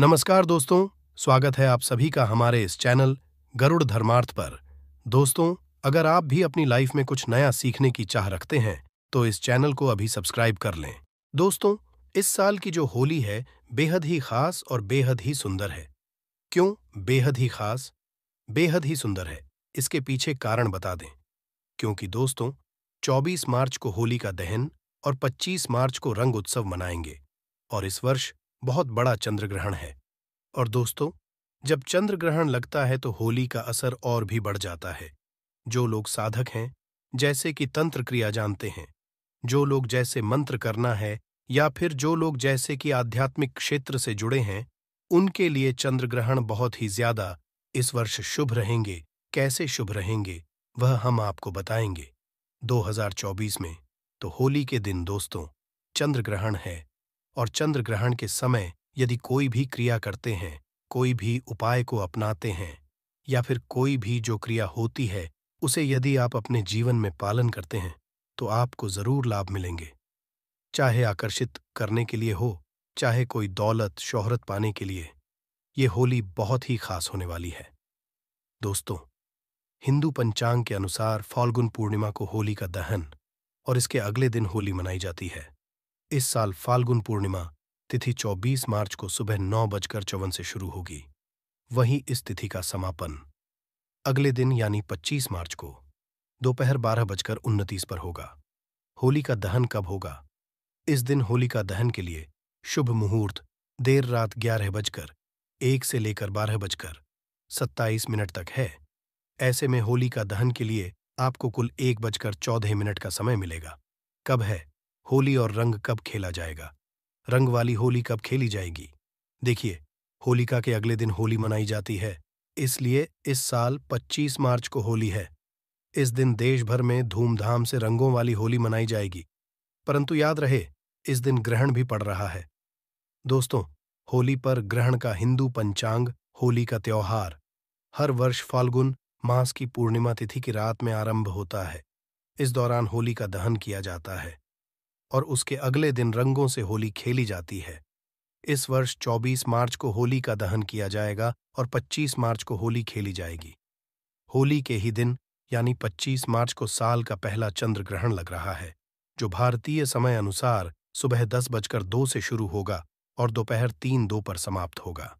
नमस्कार दोस्तों स्वागत है आप सभी का हमारे इस चैनल गरुड़ धर्मार्थ पर दोस्तों अगर आप भी अपनी लाइफ में कुछ नया सीखने की चाह रखते हैं तो इस चैनल को अभी सब्सक्राइब कर लें दोस्तों इस साल की जो होली है बेहद ही खास और बेहद ही सुंदर है क्यों बेहद ही खास बेहद ही सुंदर है इसके पीछे कारण बता दें क्योंकि दोस्तों 24 मार्च को होली का दहन और 25 मार्च को रंग उत्सव मनाएंगे और इस वर्ष बहुत बड़ा चंद्र ग्रहण है और दोस्तों जब चंद्र ग्रहण लगता है तो होली का असर और भी बढ़ जाता है जो लोग साधक हैं जैसे कि तंत्र क्रिया जानते हैं जो लोग जैसे मंत्र करना है या फिर जो लोग जैसे कि आध्यात्मिक क्षेत्र से जुड़े हैं उनके लिए चंद्र ग्रहण बहुत ही ज्यादा इस वर्ष शुभ रहेंगे कैसे शुभ रहेंगे वह हम आपको बताएंगे 2024 में तो होली के दिन दोस्तों चंद्र ग्रहण है और चंद्र ग्रहण के समय यदि कोई भी क्रिया करते हैं कोई भी उपाय को अपनाते हैं या फिर कोई भी जो क्रिया होती है उसे यदि आप अपने जीवन में पालन करते हैं तो आपको जरूर लाभ मिलेंगे चाहे आकर्षित करने के लिए हो चाहे कोई दौलत शोहरत पाने के लिए ये होली बहुत ही खास होने वाली है दोस्तों हिंदू पंचांग के अनुसार फाल्गुन पूर्णिमा को होली का दहन और इसके अगले दिन होली मनाई जाती है इस साल फाल्गुन पूर्णिमा तिथि 24 मार्च को सुबह नौ बजकर चौवन से शुरू होगी वहीं इस तिथि का समापन अगले दिन यानी 25 मार्च को दोपहर बारह बजकर उन्नतीस पर होगा होली का दहन कब होगा इस दिन होली का दहन के लिए शुभ मुहूर्त देर रात ग्यारह बजकर एक से लेकर बारह बजकर सत्ताईस मिनट तक है ऐसे में होली का दहन के लिए आपको कुल एक बजकर चौदह मिनट का समय मिलेगा कब है होली और रंग कब खेला जाएगा रंग वाली होली कब खेली जाएगी देखिए होलिका के अगले दिन होली मनाई जाती है इसलिए इस साल 25 मार्च को होली है इस दिन देश भर में धूमधाम से रंगों वाली होली मनाई जाएगी परंतु याद रहे इस दिन ग्रहण भी पड़ रहा है दोस्तों होली पर ग्रहण का हिंदू पंचांग होली का त्यौहार हर वर्ष फाल्गुन मास की पूर्णिमा तिथि की रात में आरंभ होता है इस दौरान होली का दहन किया जाता है और उसके अगले दिन रंगों से होली खेली जाती है इस वर्ष 24 मार्च को होली का दहन किया जाएगा और 25 मार्च को होली खेली जाएगी होली के ही दिन यानी 25 मार्च को साल का पहला चंद्र ग्रहण लग रहा है जो भारतीय समय अनुसार सुबह दस बजकर दो से शुरू होगा और दोपहर तीन दो पर समाप्त होगा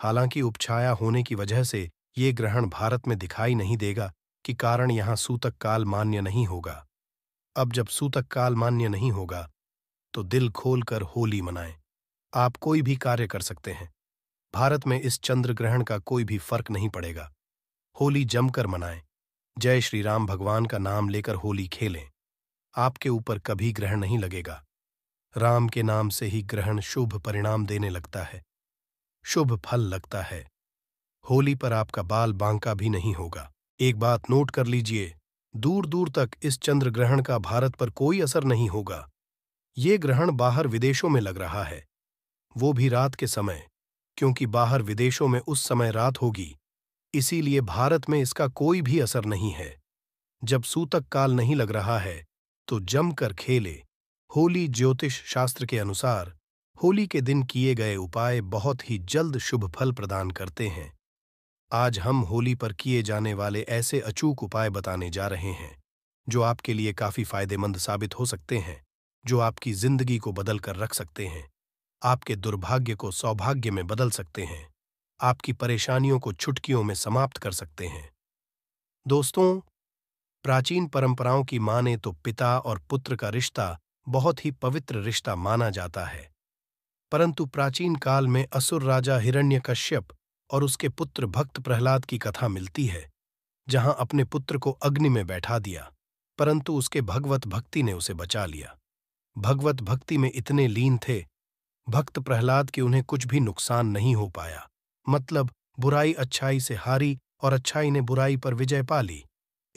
हालांकि उपछाया होने की वजह से ये ग्रहण भारत में दिखाई नहीं देगा कि कारण यहां सूतक काल मान्य नहीं होगा अब जब सूतक काल मान्य नहीं होगा तो दिल खोलकर होली मनाएं आप कोई भी कार्य कर सकते हैं भारत में इस चंद्र ग्रहण का कोई भी फर्क नहीं पड़ेगा होली जमकर मनाएं जय श्री राम भगवान का नाम लेकर होली खेलें आपके ऊपर कभी ग्रहण नहीं लगेगा राम के नाम से ही ग्रहण शुभ परिणाम देने लगता है शुभ फल लगता है होली पर आपका बाल बांका भी नहीं होगा एक बात नोट कर लीजिए दूर दूर तक इस चंद्र ग्रहण का भारत पर कोई असर नहीं होगा ये ग्रहण बाहर विदेशों में लग रहा है वो भी रात के समय क्योंकि बाहर विदेशों में उस समय रात होगी इसीलिए भारत में इसका कोई भी असर नहीं है जब सूतक काल नहीं लग रहा है तो जमकर खेले होली ज्योतिष शास्त्र के अनुसार होली के दिन किए गए उपाय बहुत ही जल्द शुभ फल प्रदान करते हैं आज हम होली पर किए जाने वाले ऐसे अचूक उपाय बताने जा रहे हैं जो आपके लिए काफी फायदेमंद साबित हो सकते हैं जो आपकी जिंदगी को बदल कर रख सकते हैं आपके दुर्भाग्य को सौभाग्य में बदल सकते हैं आपकी परेशानियों को छुटकियों में समाप्त कर सकते हैं दोस्तों प्राचीन परंपराओं की माने तो पिता और पुत्र का रिश्ता बहुत ही पवित्र रिश्ता माना जाता है परंतु प्राचीन काल में असुर राजा हिरण्यकश्यप और उसके पुत्र भक्त प्रहलाद की कथा मिलती है जहां अपने पुत्र को अग्नि में बैठा दिया परंतु उसके भगवत भक्ति ने उसे बचा लिया भगवत भक्ति में इतने लीन थे भक्त प्रहलाद के उन्हें कुछ भी नुकसान नहीं हो पाया मतलब बुराई अच्छाई से हारी और अच्छाई ने बुराई पर विजय पा ली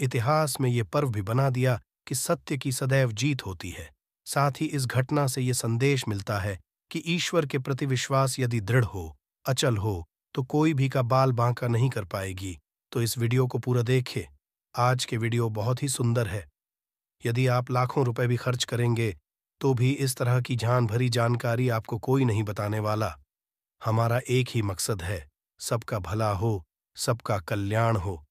इतिहास में ये पर्व भी बना दिया कि सत्य की सदैव जीत होती है साथ ही इस घटना से ये संदेश मिलता है कि ईश्वर के प्रति विश्वास यदि दृढ़ हो अचल हो तो कोई भी का बाल बांका नहीं कर पाएगी तो इस वीडियो को पूरा देखे आज के वीडियो बहुत ही सुंदर है यदि आप लाखों रुपए भी खर्च करेंगे तो भी इस तरह की जान भरी जानकारी आपको कोई नहीं बताने वाला हमारा एक ही मकसद है सबका भला हो सबका कल्याण हो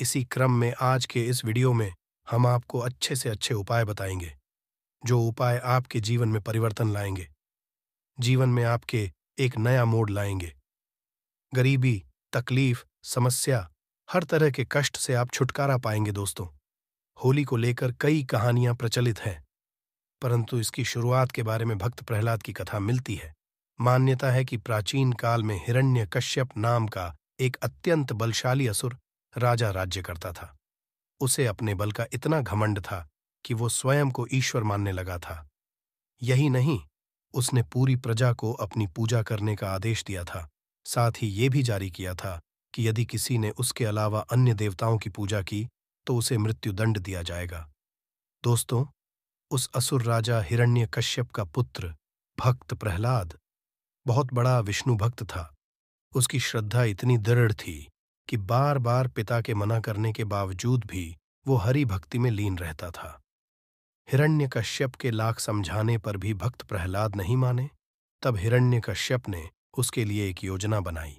इसी क्रम में आज के इस वीडियो में हम आपको अच्छे से अच्छे उपाय बताएंगे जो उपाय आपके जीवन में परिवर्तन लाएंगे जीवन में आपके एक नया मोड लाएंगे गरीबी तकलीफ समस्या हर तरह के कष्ट से आप छुटकारा पाएंगे दोस्तों होली को लेकर कई कहानियां प्रचलित हैं परंतु इसकी शुरुआत के बारे में भक्त प्रहलाद की कथा मिलती है मान्यता है कि प्राचीन काल में हिरण्य कश्यप नाम का एक अत्यंत बलशाली असुर राजा राज्य करता था उसे अपने बल का इतना घमंड था कि वो स्वयं को ईश्वर मानने लगा था यही नहीं उसने पूरी प्रजा को अपनी पूजा करने का आदेश दिया था साथ ही ये भी जारी किया था कि यदि किसी ने उसके अलावा अन्य देवताओं की पूजा की तो उसे मृत्युदंड दिया जाएगा दोस्तों उस असुर राजा हिरण्य कश्यप का पुत्र भक्त प्रहलाद बहुत बड़ा विष्णु भक्त था उसकी श्रद्धा इतनी दृढ़ थी कि बार बार पिता के मना करने के बावजूद भी वो हरि भक्ति में लीन रहता था हिरण्य कश्यप के लाख समझाने पर भी भक्त प्रहलाद नहीं माने तब हिरण्य कश्यप ने उसके लिए एक योजना बनाई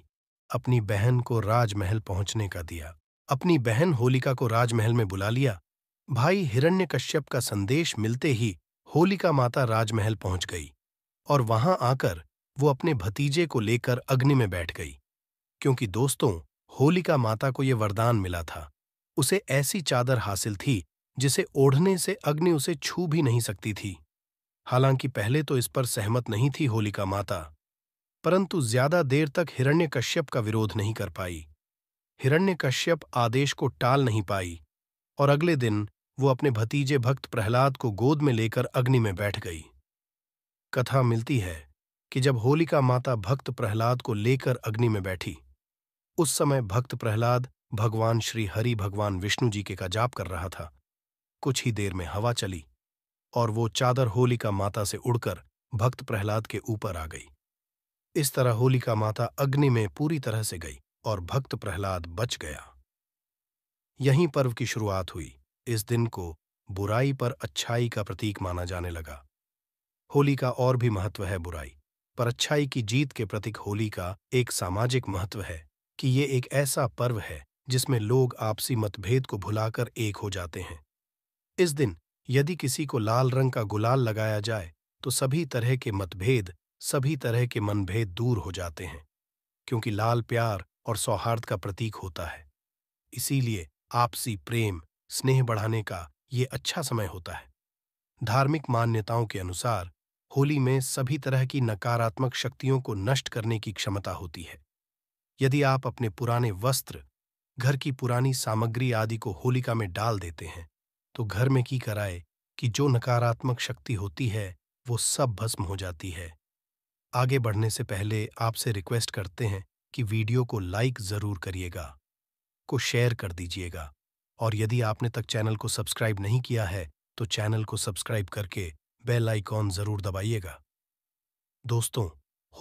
अपनी बहन को राजमहल पहुंचने का दिया अपनी बहन होलिका को राजमहल में बुला लिया भाई हिरण्यकश्यप का संदेश मिलते ही होलिका माता राजमहल पहुंच गई और वहां आकर वो अपने भतीजे को लेकर अग्नि में बैठ गई क्योंकि दोस्तों होलिका माता को ये वरदान मिला था उसे ऐसी चादर हासिल थी जिसे ओढ़ने से अग्नि उसे छू भी नहीं सकती थी हालांकि पहले तो इस पर सहमत नहीं थी होलिका माता परंतु ज्यादा देर तक हिरण्यकश्यप का विरोध नहीं कर पाई हिरण्यकश्यप आदेश को टाल नहीं पाई और अगले दिन वो अपने भतीजे भक्त प्रहलाद को गोद में लेकर अग्नि में बैठ गई कथा मिलती है कि जब होलिका माता भक्त प्रहलाद को लेकर अग्नि में बैठी उस समय भक्त प्रहलाद भगवान श्री हरि भगवान विष्णु जी के का जाप कर रहा था कुछ ही देर में हवा चली और वो चादर होलिका माता से उड़कर भक्त प्रहलाद के ऊपर आ गई इस तरह होलिका माता अग्नि में पूरी तरह से गई और भक्त प्रहलाद बच गया यहीं पर्व की शुरुआत हुई इस दिन को बुराई पर अच्छाई का प्रतीक माना जाने लगा होली का और भी महत्व है बुराई पर अच्छाई की जीत के प्रतीक होली का एक सामाजिक महत्व है कि ये एक ऐसा पर्व है जिसमें लोग आपसी मतभेद को भुलाकर एक हो जाते हैं इस दिन यदि किसी को लाल रंग का गुलाल लगाया जाए तो सभी तरह के मतभेद सभी तरह के मनभेद दूर हो जाते हैं क्योंकि लाल प्यार और सौहार्द का प्रतीक होता है इसीलिए आपसी प्रेम स्नेह बढ़ाने का ये अच्छा समय होता है धार्मिक मान्यताओं के अनुसार होली में सभी तरह की नकारात्मक शक्तियों को नष्ट करने की क्षमता होती है यदि आप अपने पुराने वस्त्र घर की पुरानी सामग्री आदि को होलिका में डाल देते हैं तो घर में की कराए कि जो नकारात्मक शक्ति होती है वो सब भस्म हो जाती है आगे बढ़ने से पहले आपसे रिक्वेस्ट करते हैं कि वीडियो को लाइक ज़रूर करिएगा को शेयर कर दीजिएगा और यदि आपने तक चैनल को सब्सक्राइब नहीं किया है तो चैनल को सब्सक्राइब करके बेल आइकॉन ज़रूर दबाइएगा दोस्तों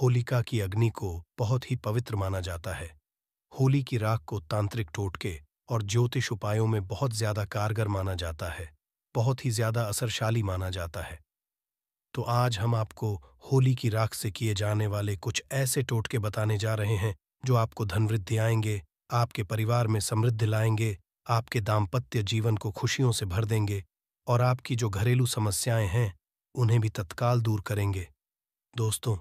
होलिका की अग्नि को बहुत ही पवित्र माना जाता है होली की राख को तांत्रिक टोटके और ज्योतिष उपायों में बहुत ज्यादा कारगर माना जाता है बहुत ही ज्यादा असरशाली माना जाता है तो आज हम आपको होली की राख से किए जाने वाले कुछ ऐसे टोटके बताने जा रहे हैं जो आपको धनवृद्धि आएंगे आपके परिवार में समृद्धि लाएंगे आपके दाम्पत्य जीवन को खुशियों से भर देंगे और आपकी जो घरेलू समस्याएं हैं उन्हें भी तत्काल दूर करेंगे दोस्तों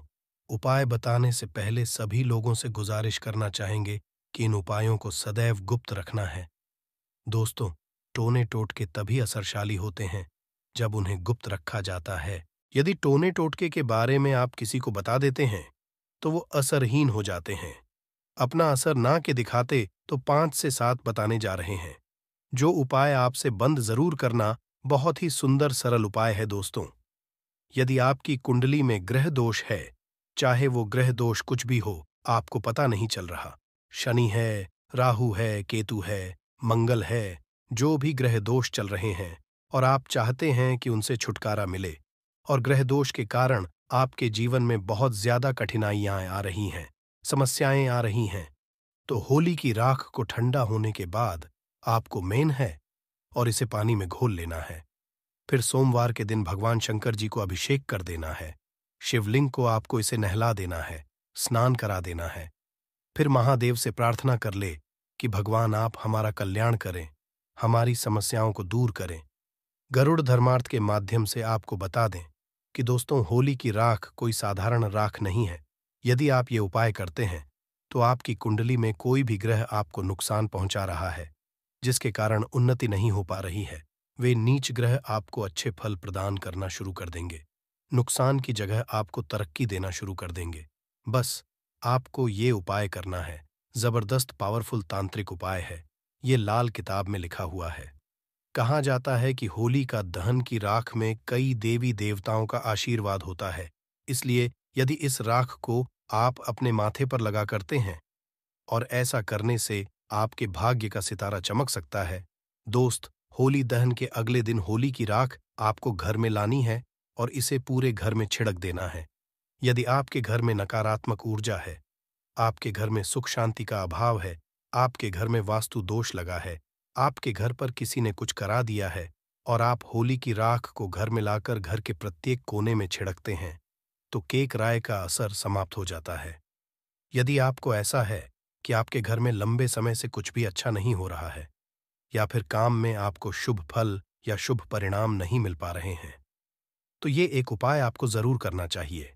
उपाय बताने से पहले सभी लोगों से गुजारिश करना चाहेंगे कि इन उपायों को सदैव गुप्त रखना है दोस्तों टोने टोटके तभी असरशाली होते हैं जब उन्हें गुप्त रखा जाता है यदि टोने टोटके के बारे में आप किसी को बता देते हैं तो वो असरहीन हो जाते हैं अपना असर ना के दिखाते तो पांच से सात बताने जा रहे हैं जो उपाय आपसे बंद जरूर करना बहुत ही सुंदर सरल उपाय है दोस्तों यदि आपकी कुंडली में ग्रह दोष है चाहे वो ग्रह दोष कुछ भी हो आपको पता नहीं चल रहा शनि है राहु है केतु है मंगल है जो भी ग्रह दोष चल रहे हैं और आप चाहते हैं कि उनसे छुटकारा मिले और दोष के कारण आपके जीवन में बहुत ज्यादा कठिनाइयां आ रही हैं समस्याएं आ रही हैं तो होली की राख को ठंडा होने के बाद आपको मेन है और इसे पानी में घोल लेना है फिर सोमवार के दिन भगवान शंकर जी को अभिषेक कर देना है शिवलिंग को आपको इसे नहला देना है स्नान करा देना है फिर महादेव से प्रार्थना कर ले कि भगवान आप हमारा कल्याण करें हमारी समस्याओं को दूर करें गरुड़ धर्मार्थ के माध्यम से आपको बता दें कि दोस्तों होली की राख कोई साधारण राख नहीं है यदि आप ये उपाय करते हैं तो आपकी कुंडली में कोई भी ग्रह आपको नुकसान पहुंचा रहा है जिसके कारण उन्नति नहीं हो पा रही है वे नीच ग्रह आपको अच्छे फल प्रदान करना शुरू कर देंगे नुकसान की जगह आपको तरक्की देना शुरू कर देंगे बस आपको ये उपाय करना है जबरदस्त पावरफुल तांत्रिक उपाय है ये लाल किताब में लिखा हुआ है कहा जाता है कि होली का दहन की राख में कई देवी देवताओं का आशीर्वाद होता है इसलिए यदि इस राख को आप अपने माथे पर लगा करते हैं और ऐसा करने से आपके भाग्य का सितारा चमक सकता है दोस्त होली दहन के अगले दिन होली की राख आपको घर में लानी है और इसे पूरे घर में छिड़क देना है यदि आपके घर में नकारात्मक ऊर्जा है आपके घर में सुख शांति का अभाव है आपके घर में वास्तु दोष लगा है आपके घर पर किसी ने कुछ करा दिया है और आप होली की राख को घर में लाकर घर के प्रत्येक कोने में छिड़कते हैं तो केक राय का असर समाप्त हो जाता है यदि आपको ऐसा है कि आपके घर में लंबे समय से कुछ भी अच्छा नहीं हो रहा है या फिर काम में आपको शुभ फल या शुभ परिणाम नहीं मिल पा रहे हैं तो ये एक उपाय आपको जरूर करना चाहिए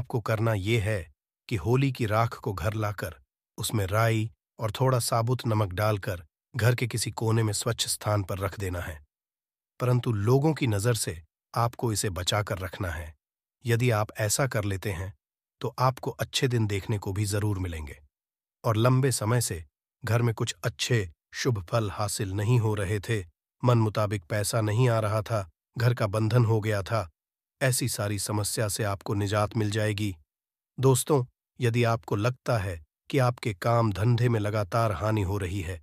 आपको करना ये है कि होली की राख को घर लाकर उसमें राई और थोड़ा साबुत नमक डालकर घर के किसी कोने में स्वच्छ स्थान पर रख देना है परंतु लोगों की नज़र से आपको इसे बचाकर रखना है यदि आप ऐसा कर लेते हैं तो आपको अच्छे दिन देखने को भी जरूर मिलेंगे और लंबे समय से घर में कुछ अच्छे शुभ फल हासिल नहीं हो रहे थे मन मुताबिक पैसा नहीं आ रहा था घर का बंधन हो गया था ऐसी सारी समस्या से आपको निजात मिल जाएगी दोस्तों यदि आपको लगता है कि आपके काम धंधे में लगातार हानि हो रही है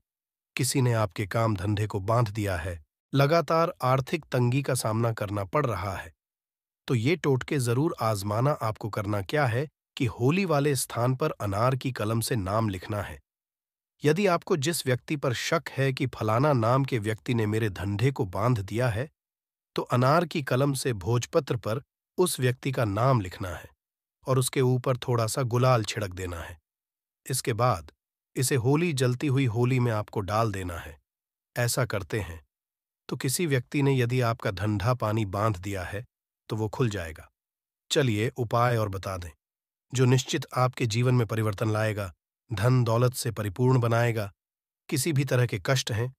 किसी ने आपके काम धंधे को बांध दिया है लगातार आर्थिक तंगी का सामना करना पड़ रहा है तो ये टोटके जरूर आजमाना आपको करना क्या है कि होली वाले स्थान पर अनार की कलम से नाम लिखना है यदि आपको जिस व्यक्ति पर शक है कि फलाना नाम के व्यक्ति ने मेरे धंधे को बांध दिया है तो अनार की कलम से भोजपत्र पर उस व्यक्ति का नाम लिखना है और उसके ऊपर थोड़ा सा गुलाल छिड़क देना है इसके बाद इसे होली जलती हुई होली में आपको डाल देना है ऐसा करते हैं तो किसी व्यक्ति ने यदि आपका धंधा पानी बांध दिया है तो वो खुल जाएगा चलिए उपाय और बता दें जो निश्चित आपके जीवन में परिवर्तन लाएगा धन दौलत से परिपूर्ण बनाएगा किसी भी तरह के कष्ट हैं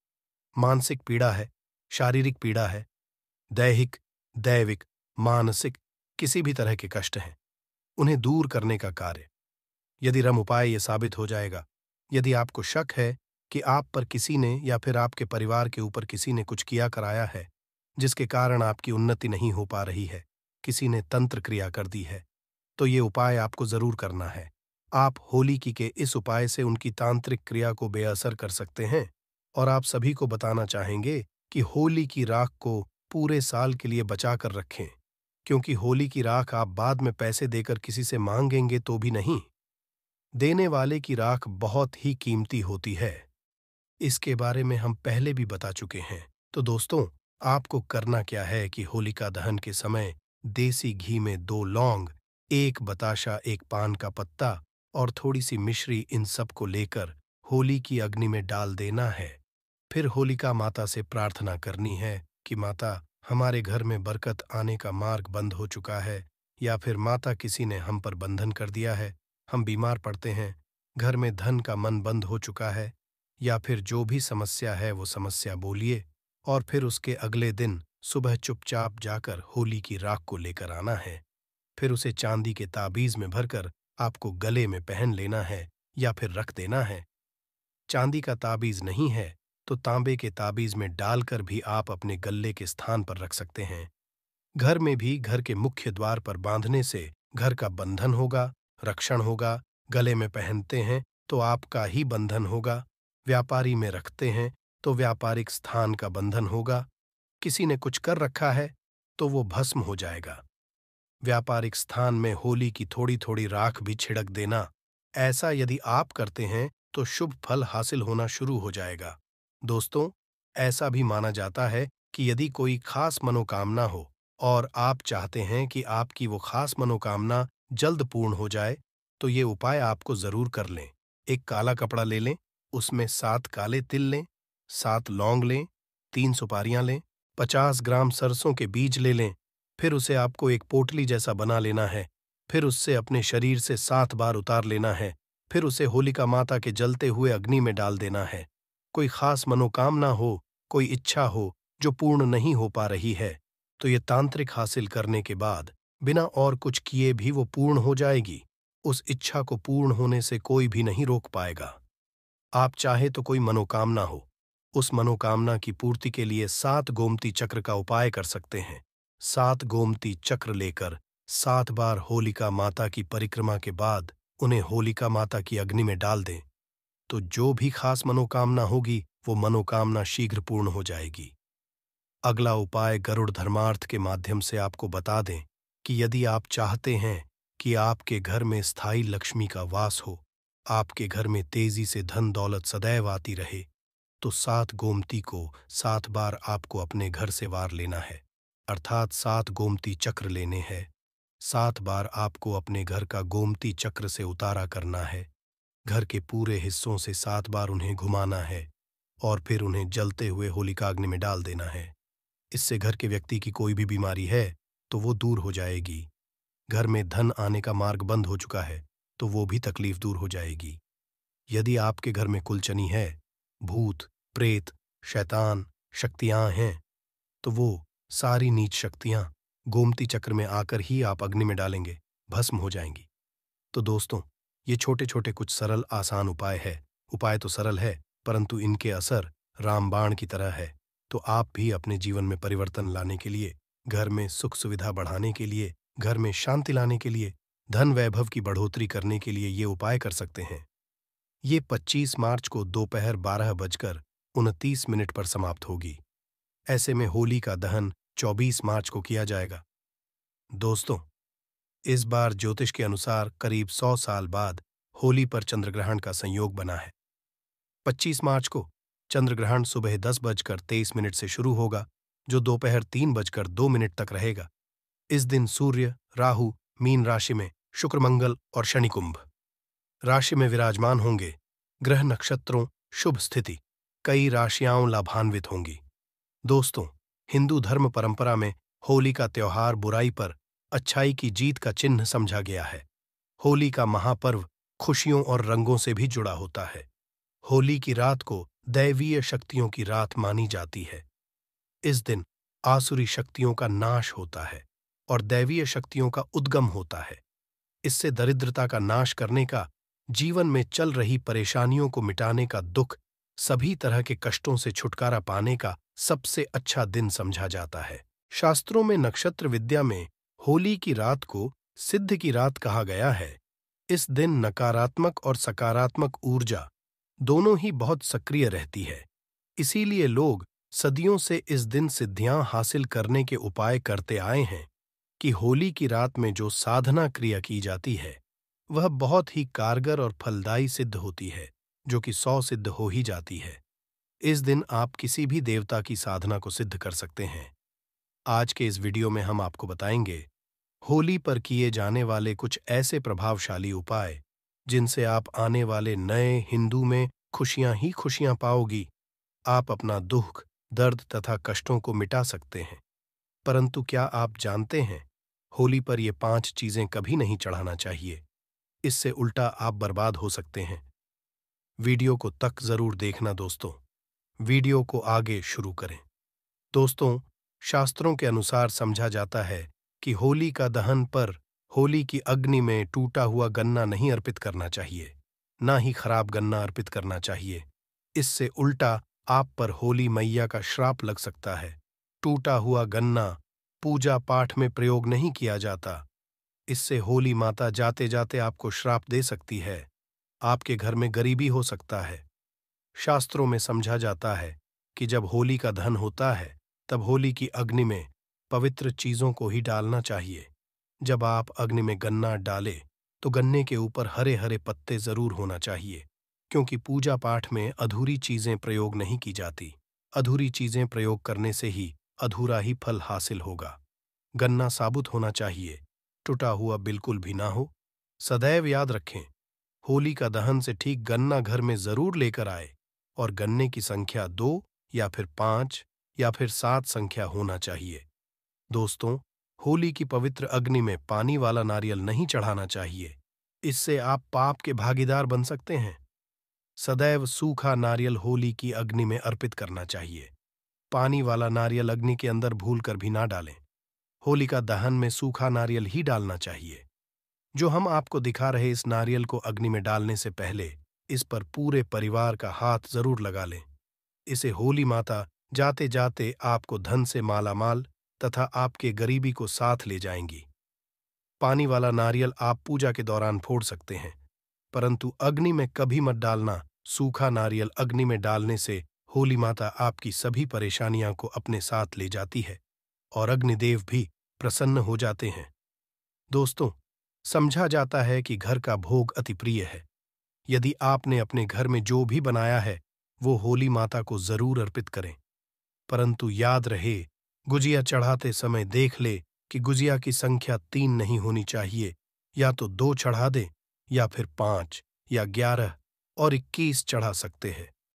मानसिक पीड़ा है शारीरिक पीड़ा है दैहिक दैविक मानसिक किसी भी तरह के कष्ट हैं उन्हें दूर करने का कार्य यदि रम उपाय ये साबित हो जाएगा यदि आपको शक है कि आप पर किसी ने या फिर आपके परिवार के ऊपर किसी ने कुछ किया कराया है जिसके कारण आपकी उन्नति नहीं हो पा रही है किसी ने तंत्र क्रिया कर दी है तो ये उपाय आपको जरूर करना है आप होली की के इस उपाय से उनकी तांत्रिक क्रिया को बेअसर कर सकते हैं और आप सभी को बताना चाहेंगे कि होली की राख को पूरे साल के लिए बचा कर रखें क्योंकि होली की राख आप बाद में पैसे देकर किसी से मांगेंगे तो भी नहीं देने वाले की राख बहुत ही कीमती होती है इसके बारे में हम पहले भी बता चुके हैं तो दोस्तों आपको करना क्या है कि होलिका दहन के समय देसी घी में दो लौंग एक बताशा एक पान का पत्ता और थोड़ी सी मिश्री इन सब को लेकर होली की अग्नि में डाल देना है फिर होलिका माता से प्रार्थना करनी है कि माता हमारे घर में बरकत आने का मार्ग बंद हो चुका है या फिर माता किसी ने हम पर बंधन कर दिया है हम बीमार पड़ते हैं घर में धन का मन बंद हो चुका है या फिर जो भी समस्या है वो समस्या बोलिए और फिर उसके अगले दिन सुबह चुपचाप जाकर होली की राख को लेकर आना है फिर उसे चांदी के ताबीज में भरकर आपको गले में पहन लेना है या फिर रख देना है चांदी का ताबीज नहीं है तो तांबे के ताबीज में डालकर भी आप अपने गले के स्थान पर रख सकते हैं घर में भी घर के मुख्य द्वार पर बांधने से घर का बंधन होगा रक्षण होगा गले में पहनते हैं तो आपका ही बंधन होगा व्यापारी में रखते हैं तो व्यापारिक स्थान का बंधन होगा किसी ने कुछ कर रखा है तो वो भस्म हो जाएगा व्यापारिक स्थान में होली की थोड़ी थोड़ी राख भी छिड़क देना ऐसा यदि आप करते हैं तो शुभ फल हासिल होना शुरू हो जाएगा दोस्तों ऐसा भी माना जाता है कि यदि कोई खास मनोकामना हो और आप चाहते हैं कि आपकी वो खास मनोकामना जल्द पूर्ण हो जाए तो ये उपाय आपको जरूर कर लें एक काला कपड़ा ले लें उसमें सात काले तिल लें सात लौंग लें तीन सुपारियां लें पचास ग्राम सरसों के बीज ले लें फिर उसे आपको एक पोटली जैसा बना लेना है फिर उससे अपने शरीर से सात बार उतार लेना है फिर उसे होलिका माता के जलते हुए अग्नि में डाल देना है कोई खास मनोकामना हो कोई इच्छा हो जो पूर्ण नहीं हो पा रही है तो ये तांत्रिक हासिल करने के बाद बिना और कुछ किए भी वो पूर्ण हो जाएगी उस इच्छा को पूर्ण होने से कोई भी नहीं रोक पाएगा आप चाहे तो कोई मनोकामना हो उस मनोकामना की पूर्ति के लिए सात गोमती चक्र का उपाय कर सकते हैं सात गोमती चक्र लेकर सात बार होलिका माता की परिक्रमा के बाद उन्हें होलिका माता की अग्नि में डाल दें तो जो भी खास मनोकामना होगी वो मनोकामना शीघ्र पूर्ण हो जाएगी अगला उपाय गरुड़ धर्मार्थ के माध्यम से आपको बता दें कि यदि आप चाहते हैं कि आपके घर में स्थायी लक्ष्मी का वास हो आपके घर में तेजी से धन दौलत सदैव आती रहे तो सात गोमती को सात बार आपको अपने घर से वार लेना है अर्थात सात गोमती चक्र लेने हैं सात बार आपको अपने घर का गोमती चक्र से उतारा करना है घर के पूरे हिस्सों से सात बार उन्हें घुमाना है और फिर उन्हें जलते हुए होलिकाग्नि में डाल देना है इससे घर के व्यक्ति की कोई भी बीमारी है तो वो दूर हो जाएगी घर में धन आने का मार्ग बंद हो चुका है तो वो भी तकलीफ दूर हो जाएगी यदि आपके घर में कुलचनी है भूत प्रेत शैतान शक्तियां हैं तो वो सारी नीच शक्तियां गोमती चक्र में आकर ही आप अग्नि में डालेंगे भस्म हो जाएंगी तो दोस्तों ये छोटे छोटे कुछ सरल आसान उपाय है उपाय तो सरल है परंतु इनके असर रामबाण की तरह है तो आप भी अपने जीवन में परिवर्तन लाने के लिए घर में सुख सुविधा बढ़ाने के लिए घर में शांति लाने के लिए धन वैभव की बढ़ोतरी करने के लिए ये उपाय कर सकते हैं ये 25 मार्च को दोपहर बारह बजकर उनतीस मिनट पर समाप्त होगी ऐसे में होली का दहन 24 मार्च को किया जाएगा दोस्तों इस बार ज्योतिष के अनुसार करीब 100 साल बाद होली पर चंद्रग्रहण का संयोग बना है 25 मार्च को चंद्रग्रहण सुबह दस बजकर तेईस मिनट से शुरू होगा जो दोपहर तीन बजकर दो मिनट तक रहेगा इस दिन सूर्य राहु मीन राशि में शुक्र मंगल और शनि कुंभ राशि में विराजमान होंगे ग्रह नक्षत्रों शुभ स्थिति कई राशियाओं लाभान्वित होंगी दोस्तों हिंदू धर्म परंपरा में होली का त्यौहार बुराई पर अच्छाई की जीत का चिन्ह समझा गया है होली का महापर्व खुशियों और रंगों से भी जुड़ा होता है होली की रात को दैवीय शक्तियों की रात मानी जाती है इस दिन आसुरी शक्तियों का नाश होता है और दैवीय शक्तियों का उद्गम होता है इससे दरिद्रता का नाश करने का जीवन में चल रही परेशानियों को मिटाने का दुख सभी तरह के कष्टों से छुटकारा पाने का सबसे अच्छा दिन समझा जाता है शास्त्रों में नक्षत्र विद्या में होली की रात को सिद्ध की रात कहा गया है इस दिन नकारात्मक और सकारात्मक ऊर्जा दोनों ही बहुत सक्रिय रहती है इसीलिए लोग सदियों से इस दिन सिद्धियां हासिल करने के उपाय करते आए हैं कि होली की रात में जो साधना क्रिया की जाती है वह बहुत ही कारगर और फलदायी सिद्ध होती है जो कि सौ सिद्ध हो ही जाती है इस दिन आप किसी भी देवता की साधना को सिद्ध कर सकते हैं आज के इस वीडियो में हम आपको बताएंगे होली पर किए जाने वाले कुछ ऐसे प्रभावशाली उपाय जिनसे आप आने वाले नए हिंदू में खुशियां ही खुशियां पाओगी आप अपना दुख दर्द तथा कष्टों को मिटा सकते हैं परंतु क्या आप जानते हैं होली पर ये पांच चीजें कभी नहीं चढ़ाना चाहिए इससे उल्टा आप बर्बाद हो सकते हैं वीडियो को तक जरूर देखना दोस्तों वीडियो को आगे शुरू करें दोस्तों शास्त्रों के अनुसार समझा जाता है कि होली का दहन पर होली की अग्नि में टूटा हुआ गन्ना नहीं अर्पित करना चाहिए ना ही खराब गन्ना अर्पित करना चाहिए इससे उल्टा आप पर होली मैया का श्राप लग सकता है टूटा हुआ गन्ना पूजा पाठ में प्रयोग नहीं किया जाता इससे होली माता जाते जाते आपको श्राप दे सकती है आपके घर में गरीबी हो सकता है शास्त्रों में समझा जाता है कि जब होली का धन होता है तब होली की अग्नि में पवित्र चीजों को ही डालना चाहिए जब आप अग्नि में गन्ना डालें तो गन्ने के ऊपर हरे हरे पत्ते जरूर होना चाहिए क्योंकि पूजा पाठ में अधूरी चीजें प्रयोग नहीं की जाती अधूरी चीजें प्रयोग करने से ही अधूरा ही फल हासिल होगा गन्ना साबुत होना चाहिए टूटा हुआ बिल्कुल भी ना हो सदैव याद रखें होली का दहन से ठीक गन्ना घर में जरूर लेकर आए और गन्ने की संख्या दो या फिर पांच या फिर सात संख्या होना चाहिए दोस्तों होली की पवित्र अग्नि में पानी वाला नारियल नहीं चढ़ाना चाहिए इससे आप पाप के भागीदार बन सकते हैं सदैव सूखा नारियल होली की अग्नि में अर्पित करना चाहिए पानी वाला नारियल अग्नि के अंदर भूल कर भी ना डालें होलिका दहन में सूखा नारियल ही डालना चाहिए जो हम आपको दिखा रहे इस नारियल को अग्नि में डालने से पहले इस पर पूरे परिवार का हाथ जरूर लगा लें इसे होली माता जाते जाते आपको धन से मालामाल तथा आपके गरीबी को साथ ले जाएंगी पानी वाला नारियल आप पूजा के दौरान फोड़ सकते हैं परंतु अग्नि में कभी मत डालना सूखा नारियल अग्नि में डालने से होली माता आपकी सभी परेशानियां को अपने साथ ले जाती है और अग्निदेव भी प्रसन्न हो जाते हैं दोस्तों समझा जाता है कि घर का भोग अति प्रिय है यदि आपने अपने घर में जो भी बनाया है वो होली माता को जरूर अर्पित करें परंतु याद रहे गुजिया चढ़ाते समय देख ले कि गुजिया की संख्या तीन नहीं होनी चाहिए या तो दो चढ़ा दें या फिर पांच या ग्यारह और इक्कीस चढ़ा सकते हैं